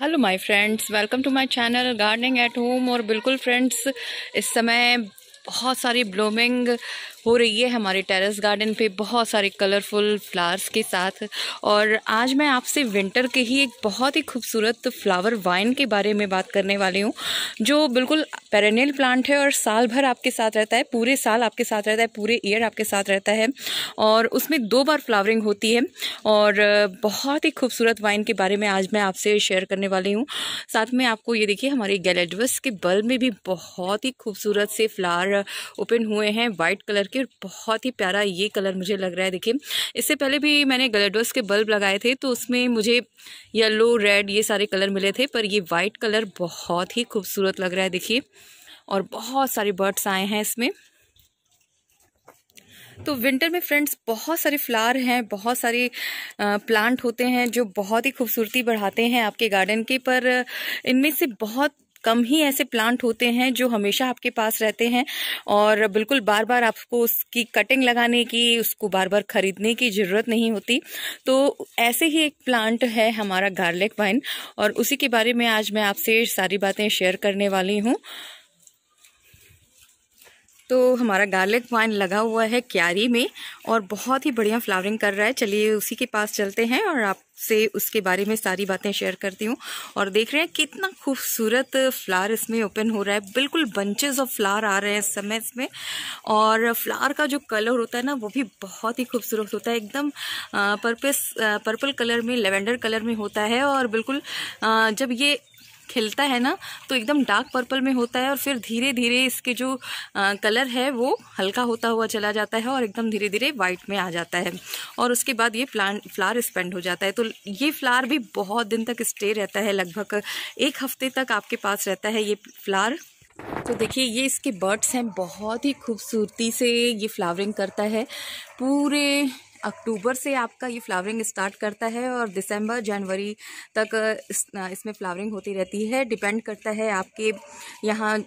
hello my friends welcome to my channel gardening at home और बिल्कुल friends इस समय बहुत सारी ब्लूमिंग हो रही है हमारे टेरेस गार्डन पे बहुत सारे कलरफुल फ्लावर्स के साथ और आज मैं आपसे विंटर के ही एक बहुत ही खूबसूरत फ्लावर वाइन के बारे में बात करने वाली हूँ जो बिल्कुल पेरेनियल प्लांट है और साल भर आपके साथ रहता है पूरे साल आपके साथ रहता है पूरे ईयर आपके साथ रहता है और उसमें दो बार फ्लावरिंग होती है और बहुत ही खूबसूरत वाइन के बारे में आज मैं आपसे शेयर करने वाली हूँ साथ में आपको ये देखिए हमारे गैलेडवस के बल्ब में भी बहुत ही खूबसूरत से फ्लावर ओपन हुए हैं वाइट कलर करके और बहुत ही प्यारा ये कलर मुझे लग रहा है देखिए इससे पहले भी मैंने गलेडोस के बल्ब लगाए थे तो उसमें मुझे येलो रेड ये सारे कलर मिले थे पर ये वाइट कलर बहुत ही खूबसूरत लग रहा है देखिए और बहुत सारे बर्ड्स आए हैं इसमें तो विंटर में फ्रेंड्स बहुत सारे फ्लावर हैं बहुत सारे प्लांट होते हैं जो बहुत ही खूबसूरती बढ़ाते हैं आपके गार्डन के पर इनमें से बहुत कम ही ऐसे प्लांट होते हैं जो हमेशा आपके पास रहते हैं और बिल्कुल बार बार आपको उसकी कटिंग लगाने की उसको बार बार खरीदने की ज़रूरत नहीं होती तो ऐसे ही एक प्लांट है हमारा गार्लिक वाइन और उसी के बारे में आज मैं आपसे सारी बातें शेयर करने वाली हूँ तो हमारा गार्लिक वाइन लगा हुआ है क्यारी में और बहुत ही बढ़िया फ्लावरिंग कर रहा है चलिए उसी के पास चलते हैं और आपसे उसके बारे में सारी बातें शेयर करती हूँ और देख रहे हैं कितना खूबसूरत फ्लावर इसमें ओपन हो रहा है बिल्कुल बंचेस ऑफ फ्लावर आ रहे हैं इस समय इसमें और फ्लावर का जो कलर होता है ना वो भी बहुत ही खूबसूरत होता है एकदम पर्पस पर्पल कलर में लेवेंडर कलर में होता है और बिल्कुल जब ये खिलता है ना तो एकदम डार्क पर्पल में होता है और फिर धीरे धीरे इसके जो आ, कलर है वो हल्का होता हुआ चला जाता है और एकदम धीरे धीरे वाइट में आ जाता है और उसके बाद ये प्लान फ्लार स्पेंड हो जाता है तो ये फ्लार भी बहुत दिन तक स्टे रहता है लगभग एक हफ्ते तक आपके पास रहता है ये फ्लार तो देखिए ये इसके बर्ड्स हैं बहुत ही खूबसूरती से ये फ्लावरिंग करता है पूरे अक्टूबर से आपका ये फ्लावरिंग स्टार्ट करता है और दिसंबर जनवरी तक इसमें फ्लावरिंग होती रहती है डिपेंड करता है आपके यहाँ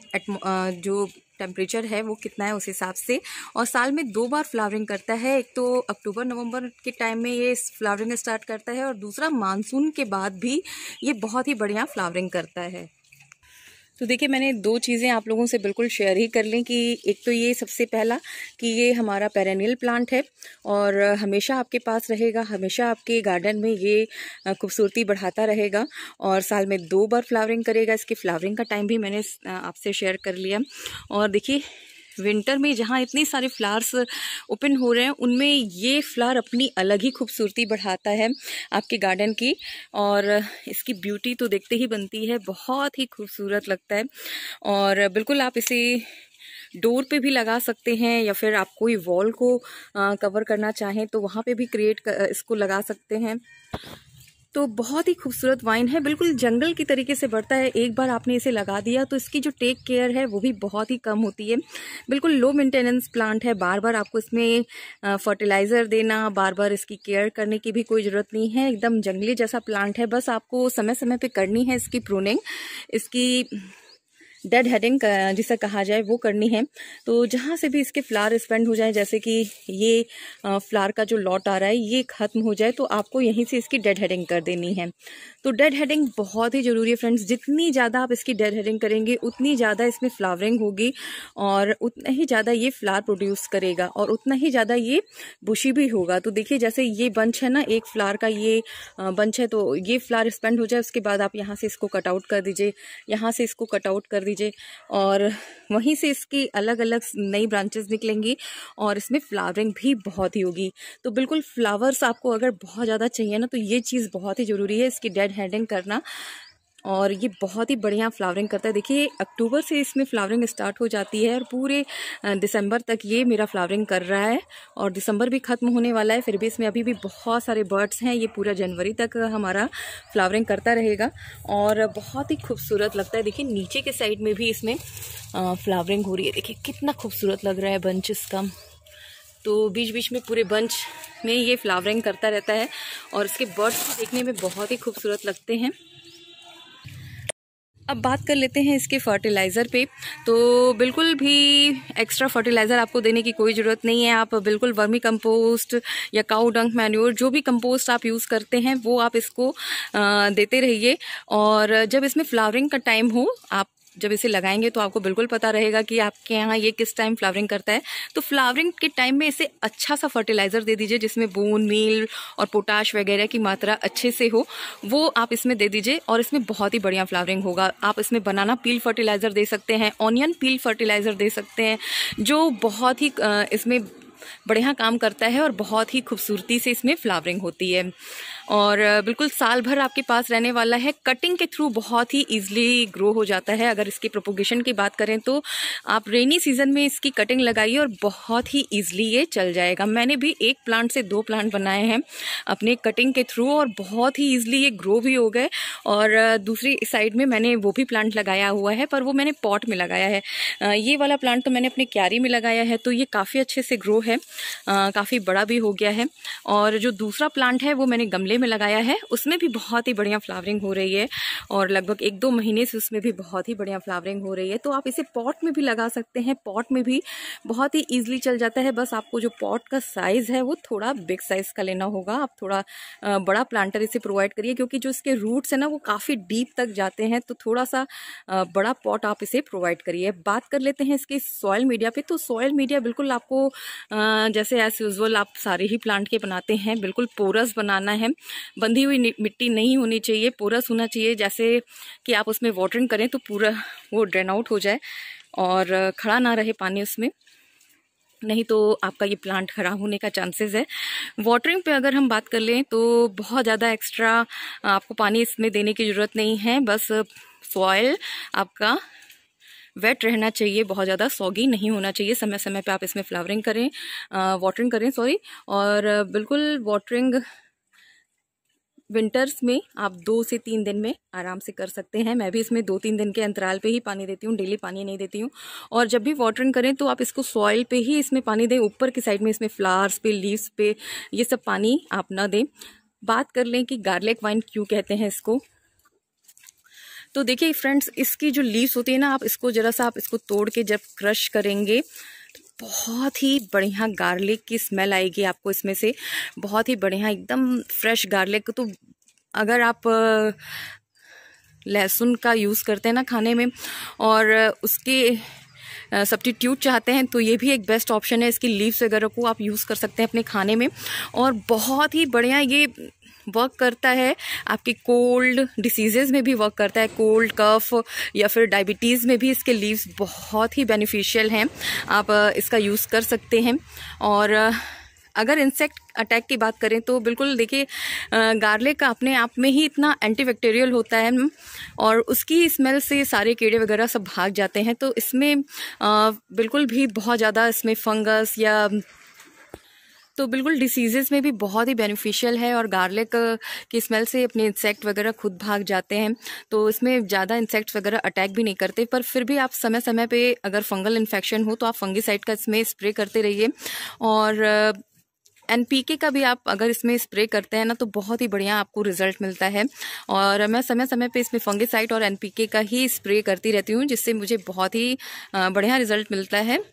जो टेम्परेचर है वो कितना है उस हिसाब से और साल में दो बार फ्लावरिंग करता है एक तो अक्टूबर नवंबर के टाइम में ये फ्लावरिंग स्टार्ट करता है और दूसरा मानसून के बाद भी ये बहुत ही बढ़िया फ्लावरिंग करता है तो देखिए मैंने दो चीज़ें आप लोगों से बिल्कुल शेयर ही कर लें कि एक तो ये सबसे पहला कि ये हमारा पेरेनियल प्लांट है और हमेशा आपके पास रहेगा हमेशा आपके गार्डन में ये खूबसूरती बढ़ाता रहेगा और साल में दो बार फ्लावरिंग करेगा इसकी फ्लावरिंग का टाइम भी मैंने आपसे शेयर कर लिया और देखिए विंटर में जहाँ इतने सारे फ्लावर्स ओपन हो रहे हैं उनमें ये फ्लावर अपनी अलग ही खूबसूरती बढ़ाता है आपके गार्डन की और इसकी ब्यूटी तो देखते ही बनती है बहुत ही खूबसूरत लगता है और बिल्कुल आप इसे डोर पे भी लगा सकते हैं या फिर आप कोई वॉल को आ, कवर करना चाहें तो वहाँ पे भी क्रिएट कर, इसको लगा सकते हैं तो बहुत ही खूबसूरत वाइन है बिल्कुल जंगल की तरीके से बढ़ता है एक बार आपने इसे लगा दिया तो इसकी जो टेक केयर है वो भी बहुत ही कम होती है बिल्कुल लो मेंटेनेंस प्लांट है बार बार आपको इसमें फर्टिलाइज़र देना बार बार इसकी केयर करने की भी कोई ज़रूरत नहीं है एकदम जंगली जैसा प्लांट है बस आपको समय समय पर करनी है इसकी प्रूनिंग इसकी डेड हेडिंग जिसे कहा जाए वो करनी है तो जहाँ से भी इसके फ्लावर स्पेंड हो जाए जैसे कि ये फ्लावर का जो लॉट आ रहा है ये ख़त्म हो जाए तो आपको यहीं से इसकी डेड हेडिंग कर देनी है तो डेड हेडिंग बहुत ही ज़रूरी है फ्रेंड्स जितनी ज़्यादा आप इसकी डेड हेडिंग करेंगे उतनी ज़्यादा इसमें फ्लावरिंग होगी और उतना ही ज़्यादा ये फ्लावर प्रोड्यूस करेगा और उतना ही ज़्यादा ये बुशी भी होगा तो देखिए जैसे ये बंच है ना एक फ्लावर का ये बंच है तो ये फ्लावर स्पेंड हो जाए उसके बाद आप यहाँ से इसको कटआउट कर दीजिए यहाँ से इसको कटआउट कर दीजिए लीजिए और वहीं से इसकी अलग अलग नई ब्रांचेस निकलेंगी और इसमें फ्लावरिंग भी बहुत ही होगी तो बिल्कुल फ्लावर्स आपको अगर बहुत ज़्यादा चाहिए ना तो ये चीज़ बहुत ही ज़रूरी है इसकी डेड हैंडिंग करना और ये बहुत ही बढ़िया फ्लावरिंग करता है देखिए अक्टूबर से इसमें फ्लावरिंग स्टार्ट हो जाती है और पूरे दिसंबर तक ये मेरा फ्लावरिंग कर रहा है और दिसंबर भी ख़त्म होने वाला है फिर भी इसमें अभी भी बहुत सारे बर्ड्स हैं ये पूरा जनवरी तक हमारा फ्लावरिंग करता रहेगा और बहुत ही खूबसूरत लगता है देखिए नीचे के साइड में भी इसमें फ्लावरिंग हो रही है देखिए कितना खूबसूरत लग रहा है बंच इसका तो बीच बीच में पूरे बंच में ये फ्लावरिंग करता रहता है और इसके बर्ड्स देखने में बहुत ही खूबसूरत लगते हैं अब बात कर लेते हैं इसके फर्टिलाइज़र पे तो बिल्कुल भी एक्स्ट्रा फर्टिलाइज़र आपको देने की कोई ज़रूरत नहीं है आप बिल्कुल वर्मी कंपोस्ट या काउ डंक मैन्योर जो भी कंपोस्ट आप यूज़ करते हैं वो आप इसको देते रहिए और जब इसमें फ्लावरिंग का टाइम हो आप जब इसे लगाएंगे तो आपको बिल्कुल पता रहेगा कि आपके यहाँ ये किस टाइम फ्लावरिंग करता है तो फ्लावरिंग के टाइम में इसे अच्छा सा फर्टिलाइज़र दे दीजिए जिसमें बोन मील और पोटाश वगैरह की मात्रा अच्छे से हो वो आप इसमें दे दीजिए और इसमें बहुत ही बढ़िया फ्लावरिंग होगा आप इसमें बनाना पील फर्टिलाइज़र दे सकते हैं ऑनियन पील फर्टिलाइज़र दे सकते हैं जो बहुत ही इसमें बढ़िया काम करता है और बहुत ही खूबसूरती से इसमें फ्लावरिंग होती है और बिल्कुल साल भर आपके पास रहने वाला है कटिंग के थ्रू बहुत ही ईजिली ग्रो हो जाता है अगर इसकी प्रोपोगेशन की बात करें तो आप रेनी सीजन में इसकी कटिंग लगाइए और बहुत ही ईजिली ये चल जाएगा मैंने भी एक प्लांट से दो प्लांट बनाए हैं अपने कटिंग के थ्रू और बहुत ही ईजिली ये ग्रो भी हो गए और दूसरी साइड में मैंने वो भी प्लांट लगाया हुआ है पर वो मैंने पॉट में लगाया है ये वाला प्लांट तो मैंने अपने क्यारी में लगाया है तो ये काफ़ी अच्छे से ग्रो है काफ़ी बड़ा भी हो गया है और जो दूसरा प्लांट है वो मैंने गमले गमले में लगाया है उसमें भी बहुत ही बढ़िया फ्लावरिंग हो रही है और लगभग एक दो महीने से उसमें भी बहुत ही बढ़िया फ्लावरिंग हो रही है तो आप इसे पॉट में भी लगा सकते हैं पॉट में भी बहुत ही ईजिली चल जाता है बस आपको जो पॉट का साइज़ है वो थोड़ा बिग साइज़ का लेना होगा आप थोड़ा बड़ा प्लांटर इसे प्रोवाइड करिए क्योंकि जो इसके रूट्स हैं ना वो काफ़ी डीप तक जाते हैं तो थोड़ा सा बड़ा पॉट आप इसे प्रोवाइड करिए बात कर लेते हैं इसके सॉयल मीडिया पे तो सॉयल मीडिया बिल्कुल आपको जैसे एज यूजल आप सारे ही प्लांट के बनाते हैं बिल्कुल पोरस बनाना है बंधी हुई मिट्टी नहीं होनी चाहिए पोरस होना चाहिए जैसे कि आप उसमें वाटरिंग करें तो पूरा वो ड्रेन आउट हो जाए और खड़ा ना रहे पानी उसमें नहीं तो आपका ये प्लांट खराब होने का चांसेस है वाटरिंग पे अगर हम बात कर लें तो बहुत ज़्यादा एक्स्ट्रा आपको पानी इसमें देने की ज़रूरत नहीं है बस सॉयल आपका वेट रहना चाहिए बहुत ज़्यादा सॉगी नहीं होना चाहिए समय समय पे आप इसमें फ्लावरिंग करें वाटरिंग करें सॉरी और बिल्कुल वाटरिंग विंटर्स में आप दो से तीन दिन में आराम से कर सकते हैं मैं भी इसमें दो तीन दिन के अंतराल पे ही पानी देती हूँ डेली पानी नहीं देती हूँ और जब भी वाटरिंग करें तो आप इसको सॉइल पे ही इसमें पानी दें ऊपर की साइड में इसमें फ्लावर्स पे लीव्स पे ये सब पानी आप ना दें बात कर लें कि गार्लिक वाइन क्यों कहते हैं इसको तो देखिए फ्रेंड्स इसकी जो लीव्स होती है ना आप इसको ज़रा सा आप इसको तोड़ के जब क्रश करेंगे बहुत ही बढ़िया गार्लिक की स्मेल आएगी आपको इसमें से बहुत ही बढ़िया एकदम फ्रेश गार्लिक तो अगर आप लहसुन का यूज़ करते हैं ना खाने में और उसके सब्टीट्यूट चाहते हैं तो ये भी एक बेस्ट ऑप्शन है इसकी लीव्स वगैरह को आप यूज़ कर सकते हैं अपने खाने में और बहुत ही बढ़िया ये वर्क करता है आपके कोल्ड डिसीजेज में भी वर्क करता है कोल्ड कफ या फिर डायबिटीज़ में भी इसके लीव्स बहुत ही बेनिफिशियल हैं आप इसका यूज़ कर सकते हैं और अगर इंसेक्ट अटैक की बात करें तो बिल्कुल देखिए गार्लिक अपने आप में ही इतना एंटीबैक्टीरियल होता है हम्म, और उसकी स्मेल से सारे कीड़े वगैरह सब भाग जाते हैं तो इसमें बिल्कुल भी बहुत ज़्यादा इसमें फंगस या तो बिल्कुल डिसीज़ेज़ में भी बहुत ही बेनिफिशियल है और गार्लिक uh, की स्मेल से अपने इंसेक्ट वगैरह खुद भाग जाते हैं तो इसमें ज़्यादा इंसेक्ट वगैरह अटैक भी नहीं करते पर फिर भी आप समय समय पर अगर फंगल इन्फेक्शन हो तो आप फंगीसाइड का इसमें स्प्रे करते रहिए और एन uh, का भी आप अगर इसमें स्प्रे करते हैं ना तो बहुत ही बढ़िया आपको रिजल्ट मिलता है और मैं समय समय पे इसमें फंगिसाइड और एन का ही स्प्रे करती रहती हूँ जिससे मुझे बहुत ही uh, बढ़िया रिजल्ट मिलता है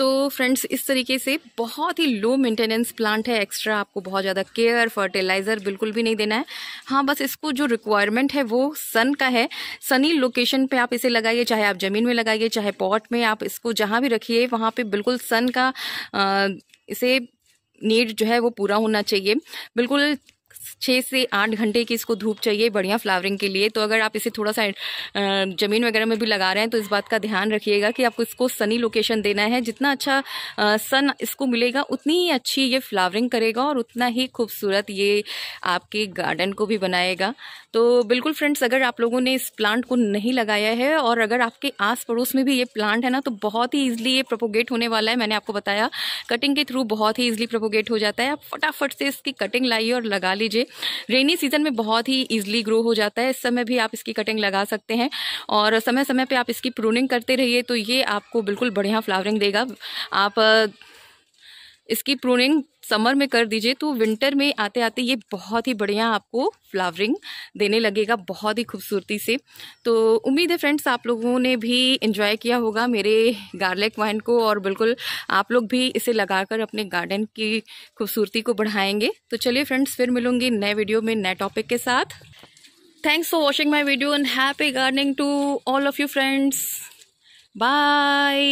तो फ्रेंड्स इस तरीके से बहुत ही लो मेंटेनेंस प्लांट है एक्स्ट्रा आपको बहुत ज़्यादा केयर फर्टिलाइज़र बिल्कुल भी नहीं देना है हाँ बस इसको जो रिक्वायरमेंट है वो सन का है सनी लोकेशन पे आप इसे लगाइए चाहे आप ज़मीन में लगाइए चाहे पॉट में आप इसको जहाँ भी रखिए वहाँ पे बिल्कुल सन का आ, इसे नीड जो है वो पूरा होना चाहिए बिल्कुल छः से आठ घंटे की इसको धूप चाहिए बढ़िया फ्लावरिंग के लिए तो अगर आप इसे थोड़ा सा ज़मीन वगैरह में भी लगा रहे हैं तो इस बात का ध्यान रखिएगा कि आपको इसको सनी लोकेशन देना है जितना अच्छा सन इसको मिलेगा उतनी ही अच्छी ये फ्लावरिंग करेगा और उतना ही खूबसूरत ये आपके गार्डन को भी बनाएगा तो बिल्कुल फ्रेंड्स अगर आप लोगों ने इस प्लांट को नहीं लगाया है और अगर आपके आस पड़ोस में भी ये प्लांट है ना तो बहुत ही ईजिली ये प्रोपोगेट होने वाला है मैंने आपको बताया कटिंग के थ्रू बहुत ही ईजिली प्रोपोगेट हो जाता है आप फटाफट से इसकी कटिंग लाइए और लगा लीजिए लीजिए रेनी सीजन में बहुत ही ईजिली ग्रो हो जाता है इस समय भी आप इसकी कटिंग लगा सकते हैं और समय समय पर आप इसकी प्रूनिंग करते रहिए तो ये आपको बिल्कुल बढ़िया फ्लावरिंग देगा आप इसकी प्रूनिंग समर में कर दीजिए तो विंटर में आते आते ये बहुत ही बढ़िया आपको फ्लावरिंग देने लगेगा बहुत ही खूबसूरती से तो उम्मीद है फ्रेंड्स आप लोगों ने भी इंजॉय किया होगा मेरे गार्लिक वाइन को और बिल्कुल आप लोग भी इसे लगाकर अपने गार्डन की खूबसूरती को बढ़ाएंगे तो चलिए फ्रेंड्स फिर मिलूंगी नए वीडियो में नए टॉपिक के साथ thanks for watching my video and happy gardening to all of you friends bye